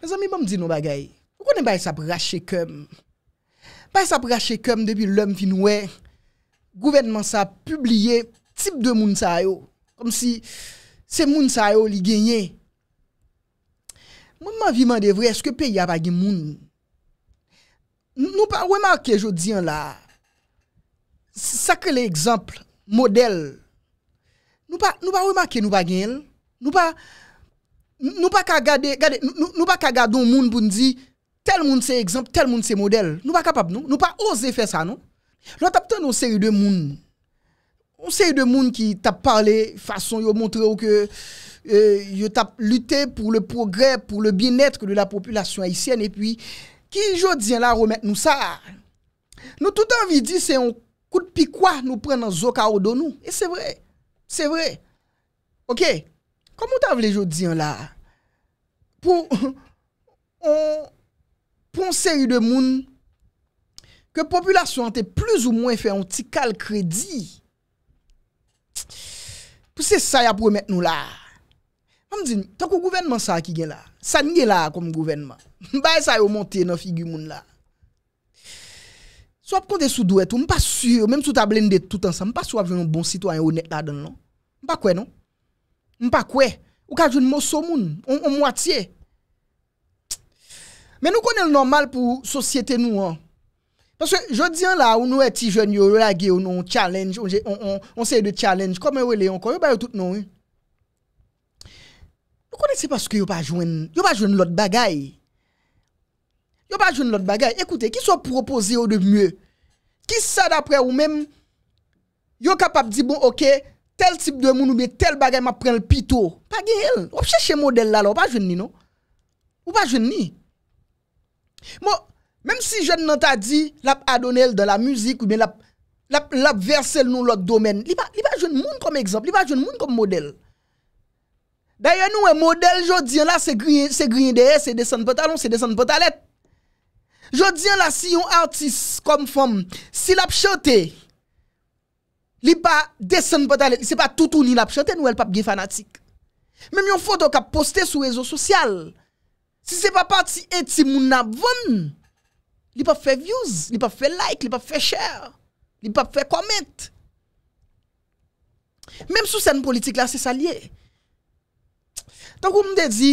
Me zan mi bom di nou bagay. Ou konen bay sa prache kem? Bay sa prache kem depi lom fin wè. Gouvenman sa publie tip de moun sa yo. Kom si se moun sa yo li genye. Moun man vi man devre, eske pe ya bagi moun. Nou pa wèman ke jodi an la. Sakre lè ekzamp, model. Nou pa wèman ke nou bagen el. Nou pa... nous pas qu'à garder nous nous pas qu'à garder un monde pour nous dire tel monde c'est exemple tel monde c'est modèle nous pas capable nous nous pas oser faire ça non l'autre a une série de monde une série de monde qui t'a parlé façon yo montrer que euh, yo t'a lutté pour le progrès pour le bien-être de la population haïtienne et puis qui jodi la remettre nous ça nous tout envie dit c'est un coup de piquois nous prendre dans de nous et c'est vrai c'est vrai OK Comment t'as voulu aujourd'hui là pou on pon seri de moun ke populasyon an te plus ou moun efe an ti kal kredi. Pou se sa ya pou emet nou la. An di, tak ou gouvenman sa a ki gen la. San gen la akom gouvenman. Mba e sa yo monte nan figi moun la. Swap kon de sou do eto, mpa sur, menm sou tablen de tout ansan, mpa sur ap joun bon sitwa yon net adan, non? Mpa kwe, non? Mpa kwe? Mpa kwe? Ou ka jwen mousou moun, ou mwatiye. Men nou konen l normal pou sosyete nou an. Panswe, jodi an la, ou nou eti jwen yo, yo lage yo nou challenge, on seye de challenge, kome yo le an kon, yo bayo tout nou. Eh. Nou konen se paske yo pa jwen, yo pa jwen lot bagay. Yo pa jwen lot bagay. Ekoute, ki so proposi yo de mwye? Ki sa dapre ou men? Yo kapap di bon, oké. tel type de monde ou bien tel bagage m'a le pito. Pas gèl Ou cherche modèle là, on pas jeune ni non. Ou pas jeune ni. même si jeune nan t'a dit l'a adonné dans la musique ou bien l'a l'a, dans l'autre domaine, il pas jeune moun comme exemple, il pas jeune moun comme modèle. D'ailleurs nous un modèle jodi là c'est grillé c'est derrière, c'est descendre pantalon, c'est descendre pantalette. Jodi là si un artiste comme femme, s'il a chante. Li pa desen pa talen, li se pa toutouni la pchante nou el pap gen fanatik. Mem yon foto ka poste sou wezo sosyal. Si se pa pati eti moun nan voun, li pa fe views, li pa fe like, li pa fe share, li pa fe comment. Mem sou sen politik la se salye. Tan kou mde di,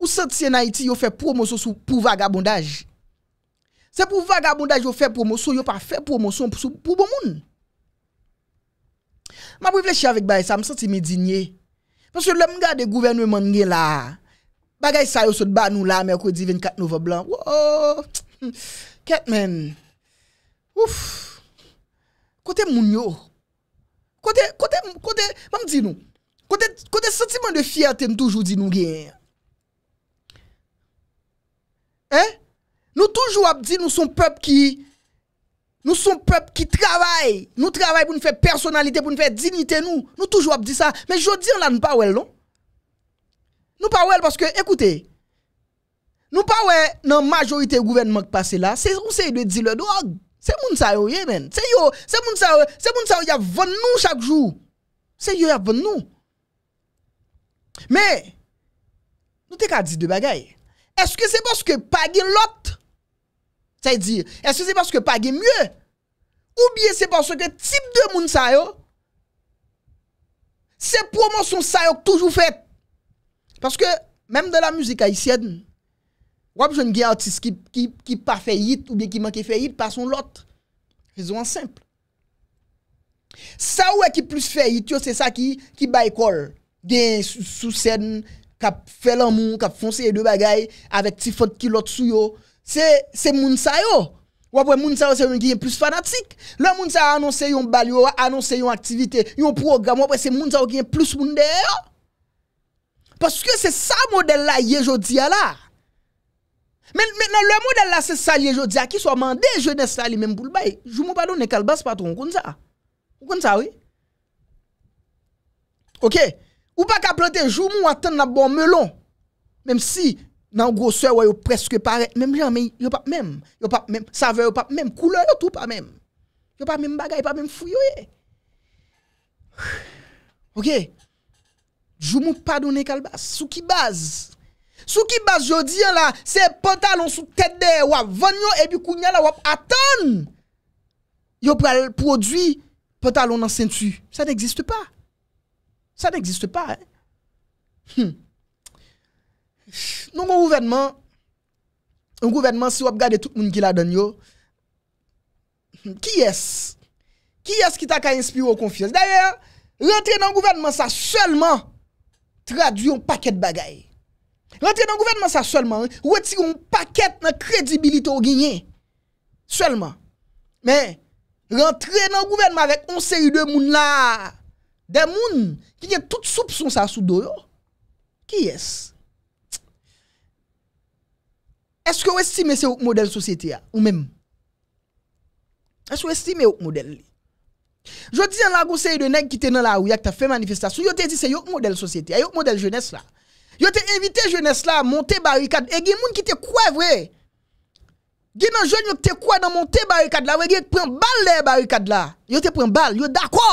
ou sèd Siena iti yo fe promoso sou pou vagabondaj. Se pou vagabondaj yo fe promoso, yo pa fe promoso sou pou bon moun. Mwa mwen fleche avik bay sa, mwen soti mwen dinye. Mwen soti lèm gade gouvernewen mwen nge la. Bagay sayo sot ban nou la, mwen kwen di ven kat nou voblan. Wow! Ketmen! Ouf! Kote moun yo. Kote, kote, kote, mwen din nou. Kote, kote soti mwen de fiyate mwen toujou din nou gen. Eh? Nou toujou ap di nou son pep ki... Nou son pep ki travay. Nou travay pou nou fè personalite, pou nou fè dignite nou. Nou toujou ap di sa. Men jodi an la nou pa wèl lò. Non? Nou pa wèl paske, ekoute. Nou pa wè nan majorite gouverne mok pase la. Se ou se yi dwe di lè do? Se moun sa yo ye men. Se moun sa yo ya ven nou chak jou. Se yo ya ven nou. Men, nou te ka di de bagay. Eske se baske pagin lot? Sè di, e se se paske pa ge mye, ou biye se paske tip de moun sa yo, se pou moun son sa yo k toujou fèt. Paske, mèm de la müzik a y sèdn, wap joun gen autist ki pa fè yit ou biye ki manke fè yit, pa son lot. Fèzoun an simple. Sa ou e ki plus fè yit yo, se sa ki, ki baykol. Gen sou sèdn, kap fè lè moun, kap fonse yè dè bagay, avèk ti fòt ki lot sou yo. c'est c'est moun sa yo. Ou après moun sa yo c'est un qui est plus fanatique. Le moun sa annoncé yon bal yo, annoncé yon activité, yon programme, ou après c'est moun sa qui est plus moun Parce que c'est ça modèle là ye jodi là. Mais maintenant le modèle là c'est ça hier jodi qui soit mandé jeunesse là li même pour le bail. Je m'en pardonne calbas patron comme ça. Comme ça oui. OK. Ou pas qu'à planter Jumou attend attend bon melon. Même si dans grosseur ouais presque pareil même jamais yo pas même yo pas même saveur pas même couleur yo tout pas même yo pas même bagaille pas même fouillé OK je pas pardonner calbas sous qui base sous qui base dis là c'est pantalon sous tête de ou vanyo et puis kounya là ou attendre yo pral produit pantalon en ceinture ça n'existe pas ça n'existe pas hein. hmm. Nou moun gouvenman, moun gouvenman si wap gade tout moun ki la don yo, ki yes, ki yes ki ta ka inspiro konfiyans. Daya, rentre nan gouvenman sa, selman, tradu yon paket bagay. Rentre nan gouvenman sa, selman, woti yon paket na kredibilite ou ginyen, selman. Men, rentre nan gouvenman vek onse yu de moun la, de moun ki nyet tout soup son sa sou do yo, ki yes, Eske ou estime se ouk model sosyete ya? Ou mem? Eske ou estime ouk model li? Yo te di an lagou se yon neg ki te nan la ou ya ki ta fe manifestasyon. Yo te di se yon model sosyete ya. Yon model jones la. Yo te evite jones la monte barikad. E gen moun ki te kwe vwe. Gen nan jone yo te kwe nan monte barikad la. We gen pren bal le barikad la. Yo te pren bal. Yo da kwa.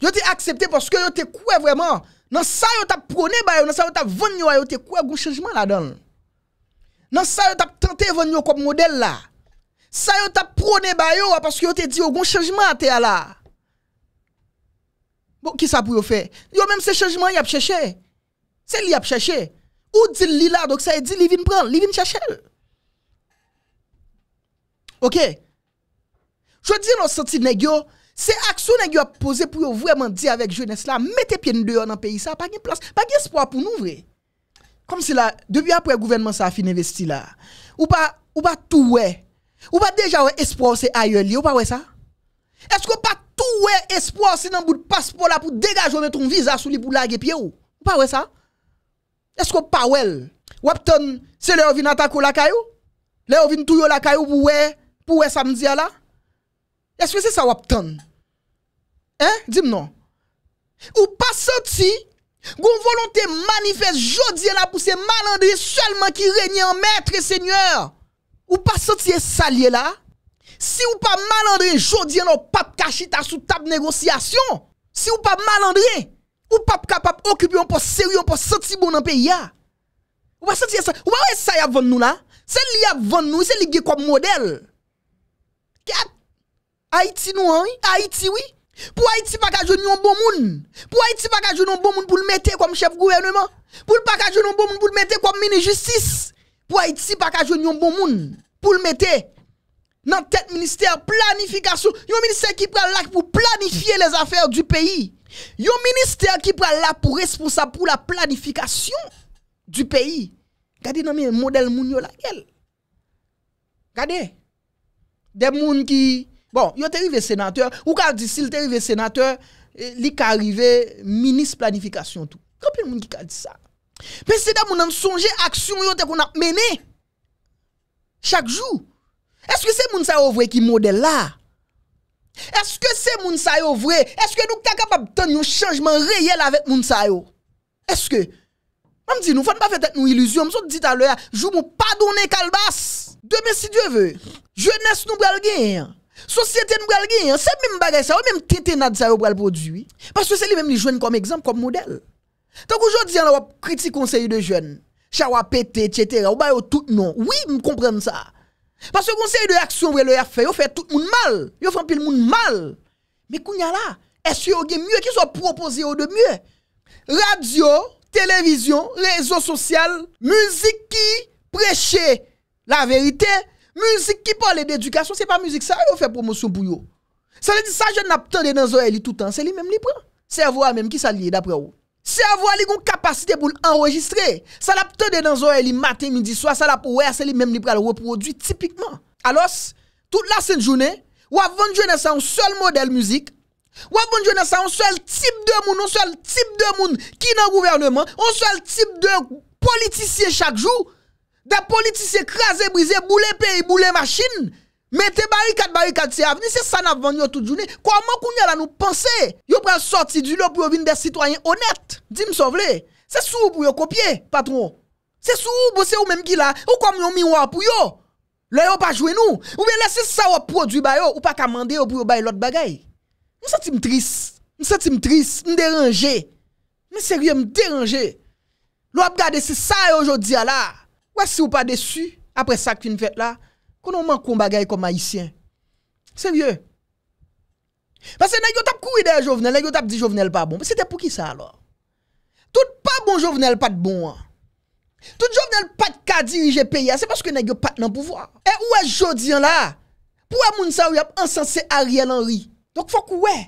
Yo te aksepte porske yo te kwe vweman. Nan sa yo ta prone barikad. Nan sa yo ta vwen yo. Yo te kwe goun chanjman la don. non ça, tu as tenté de venir comme modèle là. Ça, tu as prôné parce que tu dit au un changement à là. Bon, qui ça pour faire Yo même ces changements, il a cherché. C'est lui a cherché. Ou dit lui là, donc ça dit li vient prendre, li vient chercher. OK. Je dis nos senti nèg yo, c'est action nèg yo a posé pour vraiment dire avec jeunesse là, mettez pieds dehors dans pays ça, pas de place, pas d'espoir pour nous vrai. Comme si là, depuis après le gouvernement, ça a fini investi là. Ou pas, ou pas tout, ouais. Ou pas déjà, ouais, espoir, c'est ailleurs, ou pas, ouais, ça? Est-ce que pas tout, ouais, espoir, c'est dans bout de passeport là pour dégager, mettre visa sous les boules à pied ou? Ou pas, ouais, ça? Est-ce que pas, ouais? Wapton, c'est le vin attaque attaquer la caillou? Le vin vient tout la caillou pour, ouais, pour, ouais, samedi là? Est-ce que c'est ça, Wapton? Hein? Dis-moi non. Ou pas senti Gon volonté manifeste jodi là pour ces malandrés seulement qui régnent en maître et Seigneur. Ou pas sentir salier là? Si ou pas malandré jodi non pas cachita sous table négociation. Si ou pas malandré, ou pas capable occuper un poste sérieux, un poste senti bon dans pays Ou pas sentir ça? Ou pas ça y a nous là? C'est li a vendre nous, c'est li qui comme modèle. Haïti nous, hein? Haïti oui. Pour Haïti, pas qu'à jouer bon monde. Pour Haïti, pas qu'à bon monde pour le mettre comme chef gouvernement. Pour pas qu'à un bon pour le mettre comme ministre justice. Pour Haïti, pas qu'à jouer un bon monde pour le mettre dans tête ministère planification. Un ministère qui prend là pour planifier les affaires du pays. Un ministère qui prend là pour responsable pour la planification du pays. Regardez dans un modèle moun yo la Regardez. Des moun qui Bon, yo te rive senateur, ou ka di si le te rive senateur, eh, li ka rive minis planifikasyon tou. Kapil moun ki ka di sa? Pe se da moun an sonje aksyon yo te kon ap mene? Chak jou? Eske se moun sa yo vwe ki model la? Eske se moun sa yo vwe? Eske nou ki ta kapab ton yon chanjman reyel avet moun sa yo? Eske? Moun di nou, fane pa fete nou ilusyon, moun sou dit aloyan, jou moun pa donen kalbas. Deme si die ve, je nes nou belgen yon. Société nous va gagner, hein. c'est même bagage ça, même téténade ça va le produit. Parce que c'est lui même les jeunes comme exemple, comme modèle. Donc aujourd'hui, on va critiquer conseil de jeunes, chawa pété, etc. On va tout non. Oui, je comprends ça. Parce que conseil de action, vous le fait, tout le monde mal. Vous fait tout le monde mal. Mais qu'on y a là, est-ce qu'il y a mieux qui soit proposé au de mieux? Radio, télévision, réseau social, musique qui prêche la vérité, Musique qui parle d'éducation, c'est pas musique ça, il fait promotion pour vous. Ça veut dire ça je n'a pas dans oreilles tout le temps, c'est lui même qui prend. Cerveau même qui ça d'après vous. C'est à a une capacité pour enregistrer. Ça l'a dans dans oreilles matin, midi, soir, ça l'a pour c'est lui même prend le reproduit typiquement. Alors toute la semaine, journée, ou avant journée c'est un seul modèle musique ou avant journée c'est un seul type de monde, un seul type de monde qui dans gouvernement, un seul type de politicien chaque jour Da politisye kreze, brize, boule peyi, boule machin. Mete barikat, barikat se avni. Se san avman yo tout jouni. Kwa man koun yo la nou pense. Yo pren sorti di lò pou yo vin de sitwanyen onet. Dim sovle. Se sou pou yo kopye, patron. Se sou, bose ou menm ki la. Ou kwa m yon miwa pou yo. Lò yo pa jwe nou. Ou ven lese sa wop prodwi bayo. Ou pa kamande yo pou yo bay lòt bagay. M se ti m tris. M se ti m tris. M deranje. M serye m deranje. Lò ap gade se sa yo jodi ala. Ouè si ou pa desu, apre sak yon fèt la, konon man kon bagay kon maïsyen. Sèrye. Pase nè yon tap kou ide yon jovenel, nè yon tap di jovenel pa bon. Pè sè te pou ki sa alò? Tout pa bon jovenel pat bon an. Tout jovenel pat ka dirije peye, se paske nè yon pat nan pouvo. E ouè jodi an la, pouè moun sa ouyap ansanse a riyel an ri. Donk fòk ouè,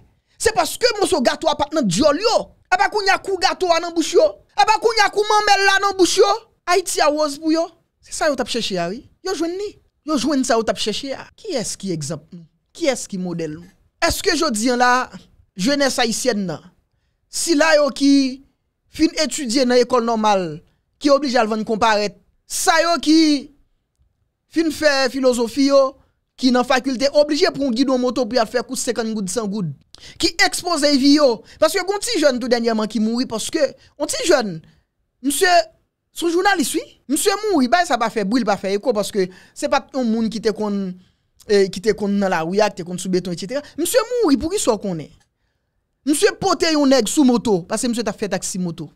se paske moun so gato a pat nan diol yo. Eh a pa kou nyakou gato a nan bouchyo, a pa kou nyakou manmel la nan bouchyo. Haïti a rose pour yo. C'est ça yon t'ap cherché, oui. Yo joué ni. Yo joué ça t'ap ont cherché. Ah. Qui est-ce qui exemple nous? Qui est-ce qui modèle nous? Est-ce que je dis là, jeunesse haïtienne, si là yo qui fin étudier dans l'école normale, qui oblige à le comparaître, ça yo qui fin faire philosophie yo, qui dans faculté obligé pour un guidon moto pour faire coûte 50 gouttes 100 gouttes qui expose vie yo parce que un petit jeune tout dernièrement qui mourit parce que on petit jeune monsieur Son jounan euh, ah, li sui? Mse Moui, bay sa pa fe, bou il pa fe ekon paske se pa ton moun ki te kon ki te kon nan la ouya, ki te kon soubeton, etc. Mse Moui, pou ki so konen? Mse pote yon neg soumoto pase mse ta fe taksimoto.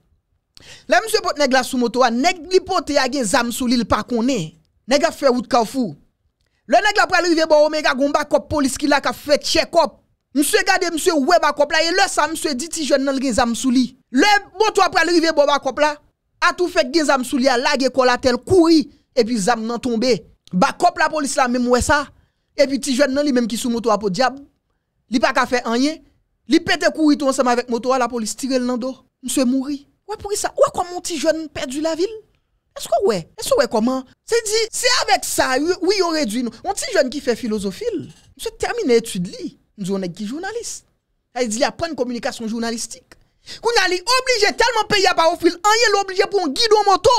La mse pote neg la soumoto, neg li pote yon gen zamsouli l pa konen. Neg a fe wout kawfou. Le neg la prele vive bo ome, ga gomba kop polis ki la ka fe tsekop. Mse gade mse ouwe bakop la, e le sa mse ditijon nan gen zamsouli. Le mse pote prele vive bo bakop la, A tou fèk gen zame sou li a lage kola tel kouri e pi zame nan tombe. Bakop la polis non, la mèm wè sa. E pi ti joun nan li mèm ki sou motowa po diab. Li pa ka fè anye. Li pète kouri ton sema vek motowa la polis tirel nan do. Mse mouri. Wè pouri sa? Wè komon ti joun perdu la vil? Esko wè? Esko wè koman? Se di, se avek sa, wè yon redwi nou. Mse joun ki fè filozofil, mse termine etude li. Ndi yon ek ki jounalist. A yi di li aprenn komunikasyon jounalistik. Qu'on a obligé tellement pays à pas offrir, on est obligé pour un guidon moto,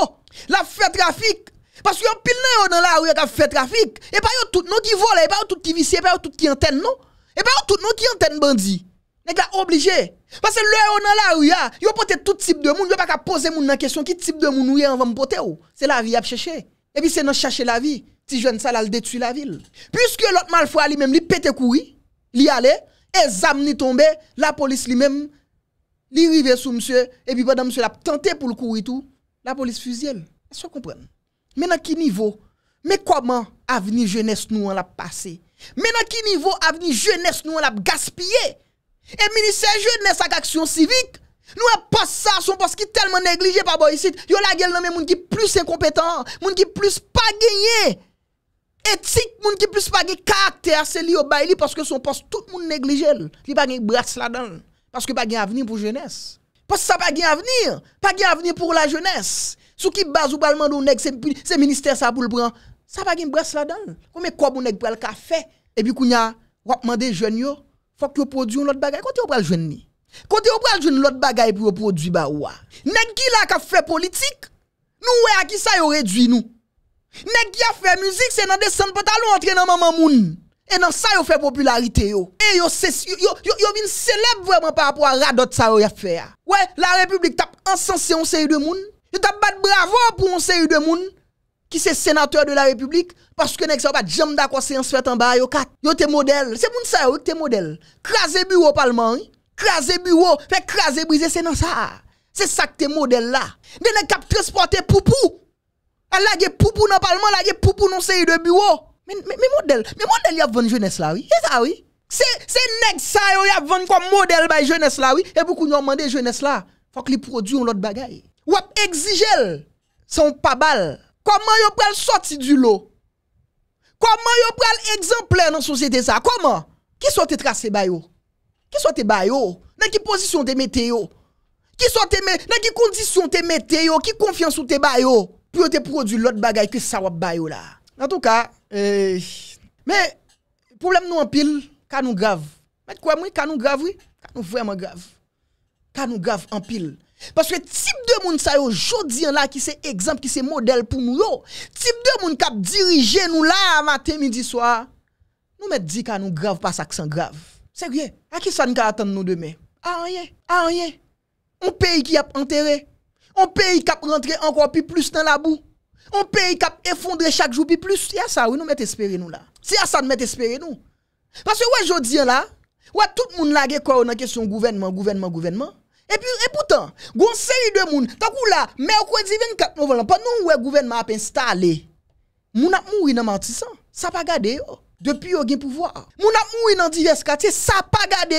la fait trafic. Parce qu'il y a pile dans la rue qui fait trafic. Et pas tout nous qui vole, et pas tout qui vicié, et pas tout qui antenne, non? Et pas tout nous qui antenne bandi, Nèg la obligé. Parce que le dans la rue, yo porter tout type de monde, yo pas qu'à poser moun la question qui type de monde ou on va me porter ou. Oh. C'est la vie à chercher. Et puis c'est non chercher la vie. Ti jeune ça là détruit la ville. Puisque l'autre malfois lui-même lui pété courir, lui allait et zam ni tombé, la police lui-même li rive sou msè, epi bada msè la p tentè pou l kou itou, la polis fuziel. As yo kompren. Men an ki nivou, men kouman aveni jenès nou an la passe. Men an ki nivou aveni jenès nou an la gaspye. E mini se jenès ak aksyon sivik, nou ap pos sa, son pos ki telman neglije pa boyisit, yo la gel nan men moun ki plus inkompetant, moun ki plus pagyeye, etik, moun ki plus pagye karakter, se li obay li poske son pos tout moun neglijel, li pagye bras ladan. Parce que pas gain avenir pour jeunesse. Parce que ça pas gain avenir, pas gain avenir pour la jeunesse. Sous qui base ou balman le nèg c'est ministère ça pour le prendre. Ça pas de brasse là-dedans. met quoi bon nèg le café et puis kounya demandé aux jeune yo, faut que produit autre bagaille. Quand tu pral jeune ni. Quand tu pral jeune l'autre bagaille pour produire ba ouwa. Nèg qui là qui fait politique, nous à qui ça yo réduit nous. Nèg qui a fait musique, c'est dans des sans pantalon entrer dans maman moun. Et dans ça, ils fait popularité. Yo. Et ils yo, sont célèbre vraiment par rapport à Radot ça yo fait. Ouais, la République tape encensé un série de monde. Ils tape bat bravo pour un série de monde qui c'est sénateur de la République parce que n'exa pas jam d'accord séance fait en bas yo kat. Yo te modèle, c'est moun ça yo te modèle. Craser bureau parlement, hein. craser bureau, fait craser briser c'est dans ça. C'est ça que te modèle là. Des nèg pou transporter poupou. Elle la ge poupou dans parlement, la ge poupou dans série de bureau. Mais modèle, mais modèle y a bonne jeunesse là oui. C'est ça oui. C'est c'est nèg ça y a vendre comme modèle by jeunesse là oui et beaucoup nous demandé jeunesse là faut que les produits ont l'autre bagaille. Ou exiger Son pas balle. Comment yo pral sorti du lot Comment yo pral exemplaire dans société ça Comment Qui sont tes tracés ba Qui sont tes ba Dans qui position te mette yo Qui sont mette? dans qui condition te mette yo Qui confiance ou te ba yo Pour te produire l'autre bagaille que ça wap ba yo là. En tout cas mais eh, Mais, problème nous en pile, quand nous grave. Mais quoi, moi, nous grave, oui, car nous vraiment grave. Ka nous grave en pile. Parce que type de monde ça y aujourd'hui là qui c'est exemple qui c'est modèle pour nous Type de monde qui dirigé nous là matin midi soir. Nous met dit nous grave pas ça c'est grave. Sérieux, à qui ça nous attendre nous demain A rien, a rien. Un pays qui a enterré, un pays qui a rentré encore plus dans la boue. Un pays qui a effondré chaque jour plus, c'est ça oui nous mettons espérer nous là. C'est à ça nous mettons espérer nous. Parce que ouais, je là, ouais, tout le monde a quoi un question gouvernement, gouvernement, gouvernement. Et puis, et pourtant, gon série de monde tant que là, mercredi 24 novembre, pas nous, ouais, gouvernement a installé. Moun a mouri dans Martissan, ça pas gardé Depuis yo gen pouvoir. Moun a mouri dans divers quartiers, ça pas gardé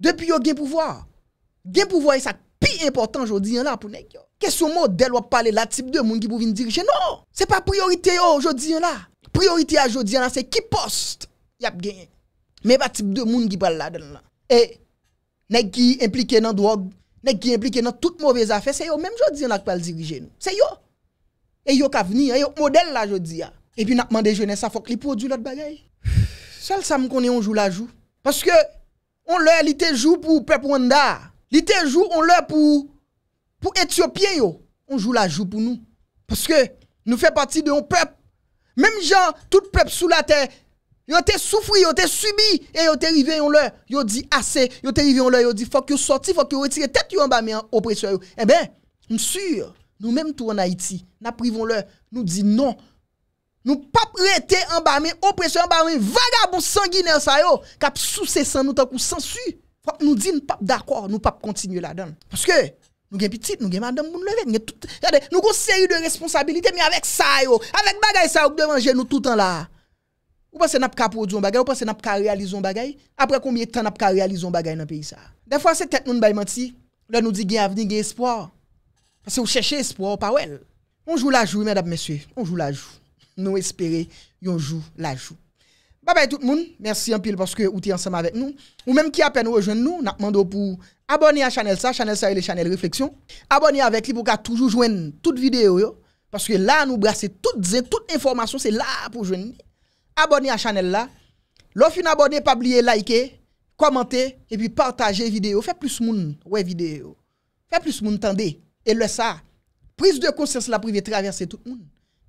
Depuis yo gen pouvoir. Gen pouvoir, et ça, plus important, je dis là, pour nous Kè sou model wap pale la tip de moun ki pou vin dirije? Non! Se pa priorite yo jodi yon la. Priorite yo jodi yon la se ki post. Yap gen. Men pa tip de moun ki pale la den la. E, neg ki implike nan drog, neg ki implike nan tout mouvez afe, se yo menm jodi yon la ki pale dirije nou. Se yo! E yo ka vni, e yo model la jodi ya. E pi nakman de jone sa fok li poudu lot bagay. Sol sam konen yon jou la jou. Paske, on lè li te jou pou Pep Wanda. Li te jou, on lè pou... pou Ethiopien yo, on jou la jou pou nou, pwoske, nou fe pati de yon pep, mem jan, tout pep sou la ter, yon te soufri, yon te subi, e yon te rive yon lè, yon di ase, yon te rive yon lè, yon di fok yo sorti, fok yo retire, tet yon mbame opresyon yo, e ben, msir, nou menm tou an Haiti, naprivon lè, nou di non, nou pap rete mbame opresyon, mbame vagabon sanguine ansa yo, kap sou se san nou tak ou san su, fok nou di nou pap dakor, nou pap kontinye la dan, Nous avons petite, nous avons madame, nous nous nous avons une série de responsabilités, mais avec ça, yo, avec bagay ça, nous devons nous tout le temps là. Vous pensez que nous avons produit un bagay, vous pensez que nous avons réalisé un bagay. Après combien de temps nous avons réalisé un bagay dans le pays ça? Des fois, c'est tête nous avons menti. Là, nous dit qu'il y a avenir, espoir. Parce que vous cherchez espoir, pas On joue la joue, mesdames, messieurs. On joue la joue. Nous espérons, on joue la joue. Bye bye tout le monde. Merci un pile parce que vous êtes ensemble avec nous. Ou même qui a peine rejoindre nous, nous demandons pour Abonye a chanel sa, chanel sa e le chanel refleksyon. Abonye avek li pou ka toujou jwen tout videyo yo. Paske la nou brase tout zè, tout informasyon, se la pou jwen. Abonye a chanel la. Lofi nan abonye, pabliye, laike, komante, e pi partaje videyo. Fè plus moun, wè videyo. Fè plus moun, tande, e lè sa. Pris de konsens la pou ve traverse tout moun.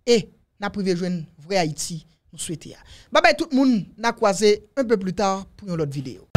E, nan pou ve jwen vre Haiti, nou swete ya. Ba bay tout moun nan kwaze un peu plu tar pou yon lot videyo.